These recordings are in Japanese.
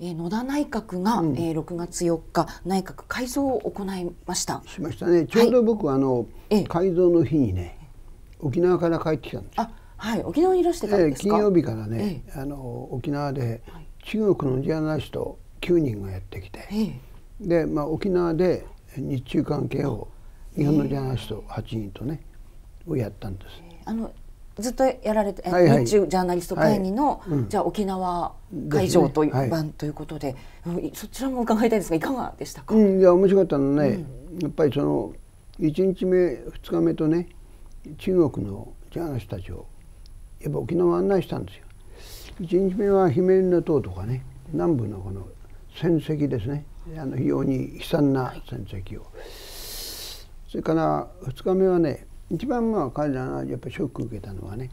えー、野田内閣が、うん、えー、6月4日内閣改造を行いましたしましたねちょうど僕、はい、あの、改造の日にね沖縄から帰ってきたんですあはい沖縄にいらしてたんですか、えー、金曜日からね、えー、あの沖縄で中国のジャーナリスト9人がやってきて、はい、で、まあ、沖縄で日中関係を日本のジャーナリスト8人とねをやったんです。あのずっとやられて、はいはい、日中ジャーナリスト会議の、はいうん、じゃあ沖縄会場という、ね、版ということで、そちらも伺いたいですがいかがでしたか、うん、いや面白かったのね、うん、やっぱりその1日目2日目とね中国のジャーナリストたちをやっぱ沖縄案内したんですよ。1日目はヒメの塔とかね南部のこの戦跡ですねあの非常に悲惨な戦跡を、はい、それから2日目はね一番まあ彼らがやっぱりショック受けたのはね、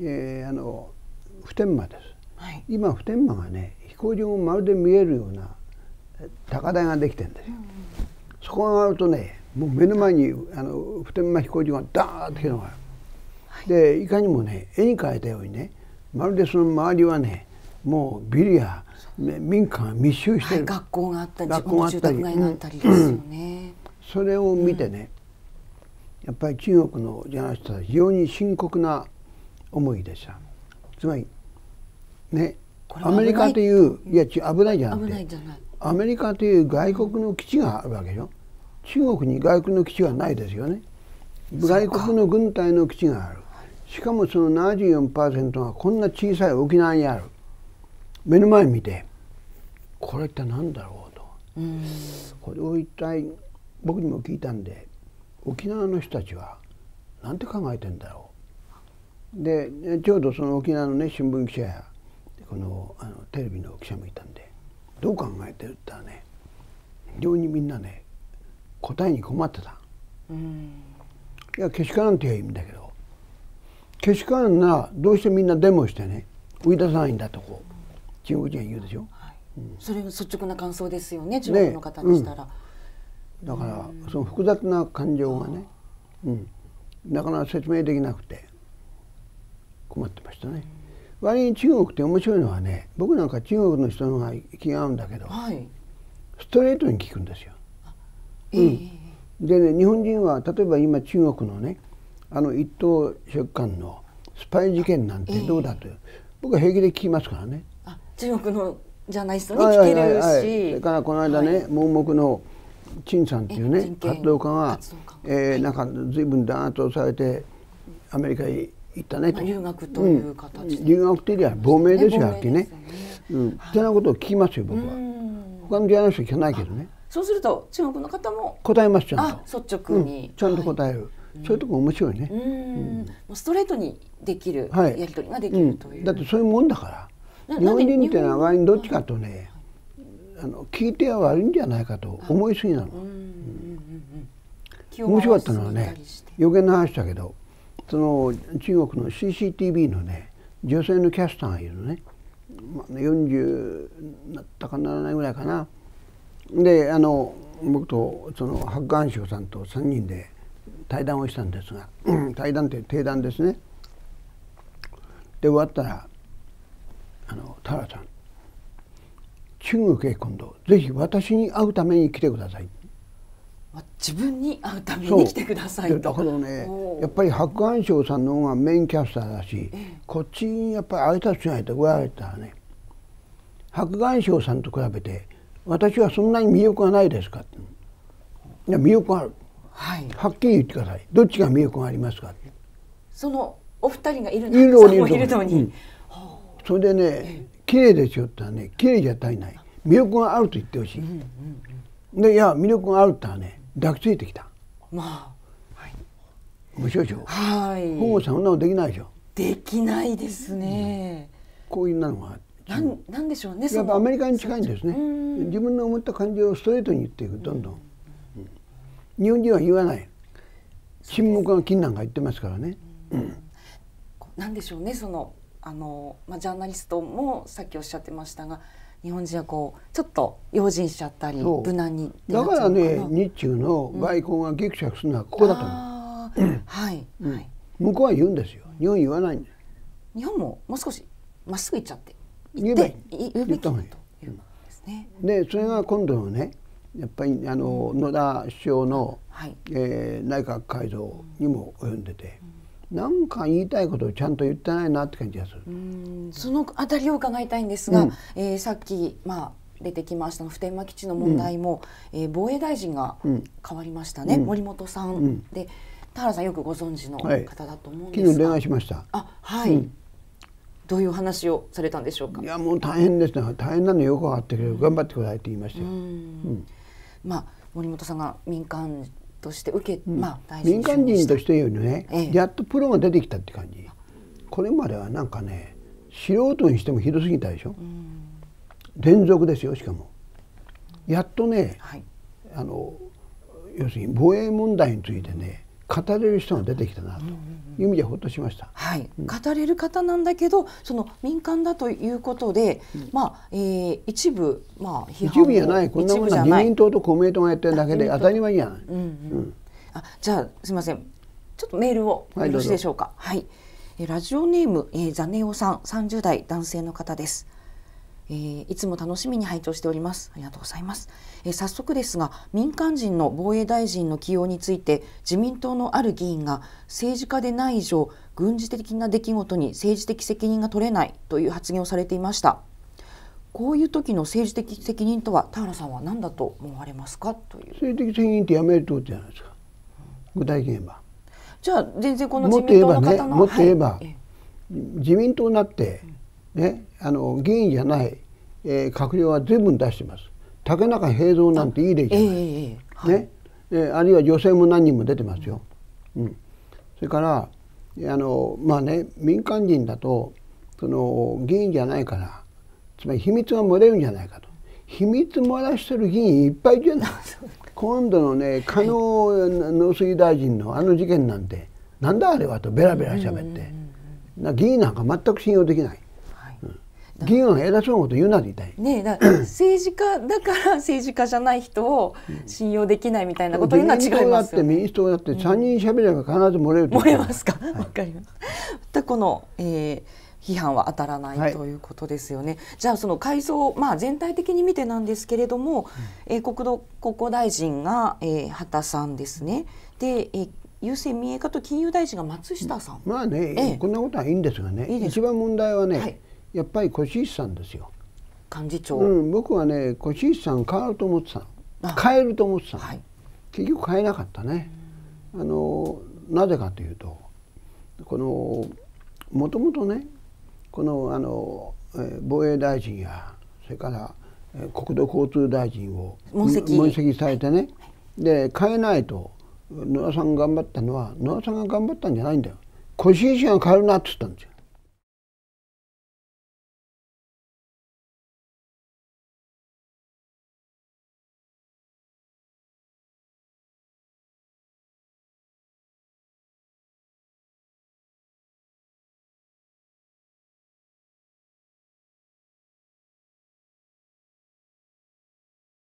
えー、あの普天間です、はい、今普天間がね飛行場をまるで見えるような高台ができてんですよ、うん、そこが上がるとねもう目の前にあの普天間飛行場がダーッと広がる、はい、でいかにもね絵に描いたようにねまるでその周りはねもうビルや民家が密集してる、はい、学校があったり学校があったり住宅街があったりですよね、うん、それを見てね、うんやっぱり中国のジャーナリストは非常に深刻な思いでしたつまりねアメリカといういや危ないじゃなくてアメリカという外国の基地があるわけでしょ中国に外国の基地はないですよね外国の軍隊の基地があるしかもその74%がこんな小さい沖縄にある目の前見てこれって何だろうとこれを一体僕にも聞いたんで沖縄の人たちはなんて考えてんだろうでちょうどその沖縄のね新聞記者やこのあのテレビの記者もいたんでどう考えてるって言ったらね非常にみんなね答えに困ってた。うんいやけしからんっといいんだけどけしからんなどうしてみんなデモしてね追い出さないんだとこう中国人は言うでしょ、はいうん、それが率直な感想ですよね中国の方にしたら。ねうんだからその複雑な感情がね、うん、なかなか説明できなくて困ってましたね。割に中国って面白いのはね僕なんか中国の人の方が気が合うんだけど、はい、ストレートに聞くんですよ。うん、でね日本人は例えば今中国のねあの一等食官のスパイ事件なんてどうだという、僕は平気で聞きますからね。あ中国のジャーナリストに聞けるし、それからこの間ね、盲目の陳さんっていうね活動家が、えー、なんか随分弾圧をされてアメリカへ行ったねと、留学という形、うん、留学というよりは亡命ですよはっきりね、ね、うん、い、そんなことを聞きますよ僕は他のジャーナリスト聞かないけどねそうすると中国の方も答えますちゃんと率直に、うん、ちゃんと答える、はいそういうとこ面白いね。うん、うん、ストレートにできる、やり取りができるという、はいうん、だってそういうもんだから。日本人ってのはどっちかとね、あの聞いては悪いんじゃないかと思いすぎなの、面白かったのはね余計な話だけどその中国の CCTV のね女性のキャスターがいるのね、まあ、40なったかならないぐらいかなであの僕とその白岩松さんと3人で対談をしたんですが対談って定談ですねで終わったらあのタラさん中国へ今度ぜひ私に会うために来てください自分に会うために来てくださいだからねやっぱり白岩松さんの方がメインキャスターだし、ええ、こっちにやっぱり挨拶しないと来られたらね白岩松さんと比べて私はそんなに魅力がないですかっていや魅力がある、はい、はっきり言ってくださいどっちが魅力がありますかってそのお二人がいるのにいるのに、うん、それでね、え綺麗ですよってのねきれいじゃ足りない魅力があると言ってほしい、うんうんうん、でいや魅力があるってたらね抱きついてきたまあはい無少々はい保護さんそんなとできないでしょできないですね、うん、こういうのがなんなんでしょうねやっぱアメリカに近いんですね自分の思った感情をストレートに言っていくどんどん、うんうん、日本人は言わない沈黙が金なんか言ってますからね、うん、なんでしょうねそのあの、まあ、ジャーナリストもさっきおっしゃってましたが日本人はこうちょっと用心しちゃったり無難にだからね日中の外交がぎくしゃくするのはここだと思う、うん、はい、うん、向こうは言うんですよ日本言わないんだ日本ももう少しまっすぐ行っちゃって言えばい言った方がいいでそれが今度のねやっぱりあの、野田首相の、はいえー、内閣改造にも及んでて、うなんか言いたいことをちゃんと言ってないなって感じがする。そのあたりを伺いたいんですが、うん、えー、さっきまあ出てきました普天間基地の問題も、うん、えー、防衛大臣が変わりましたね、うん、森本さん、で田原さんよくご存知の方だと思うんですが、はい、しましたあはい、どういう話をされたんでしょうかいやもう大変ですね大変なのよく分かってくれる頑張ってくださいって言いましたよ。まあ森本さんが民間として受け、うん、まあ民間人としてよりね、ええ、やっとプロが出てきたって感じこれまではなんかね素人にしてもひどすぎたでしょ、うん、連続ですよしかもやっとね、はい、あの要するに防衛問題についてね語れる人が出てきたなという意味でほっとしました、はい、うん、語れる方なんだけどその民間だということで、うん、まあえー、一部、まあ、批判一部じゃないこんなものは自民党と公明党がやってるだけで当たり前やゃない、うんうん、あじゃあすみませんちょっとメールをよろしいでしょうか。はい、はい、ラジオネーム、えー、ザネオさん三十代男性の方ですえー、いつも楽しみに拝聴しておりますありがとうございます、えー、早速ですが民間人の防衛大臣の起用について自民党のある議員が政治家でない以上軍事的な出来事に政治的責任が取れないという発言をされていましたこういう時の政治的責任とは田原さんは何だと思われますかという政治的責任ってやめるってことじゃないですか、具体的に言えばじゃあ全然この自民党の方のもっと言えば、自民党になって、うんね、あの議員じゃない、えー、閣僚は随分出してます竹中平蔵なんていい例じゃない、えーはい、えー、あるいは女性も何人も出てますよ、うん、それからあのまあね民間人だとその議員じゃないからつまり秘密が漏れるんじゃないかと秘密漏らしてる議員いっぱいじゃない 今度のね加納農水大臣のあの事件なんてなんだあれはとベラベラべって、な議員なんか全く信用できない。議員を偉そうなこと言うなって言いたい。ねだ 政治家だから政治家じゃない人を信用できないみたいなこと言うのは違いますよ、ね。民主党だって三人喋れば必ず漏れる、漏れますか。わ、はい、かります。まこの、えー、批判は当たらない、はい、ということですよね。じゃあその改造、まあ、全体的に見てなんですけれども、うん、えー、国土国交大臣が、えー、畑さんですね。で、えー、郵政民営化と金融大臣が松下さん。まあね、えー、こんなことはいいんですがね。いい一番問題はね、はいやっぱり越石さんですよ幹事長、うん、僕はね越石さん変わると思ってた変えると思ってた、はい、結局変えなかったね、あのなぜかというとこのもともとねこのあの、防衛大臣やそれから、国土交通大臣を問責されてね、で変えないと野田さんが頑張ったのは野田さんが頑張ったんじゃないんだよ越石氏が変えるなって言ったんですよ。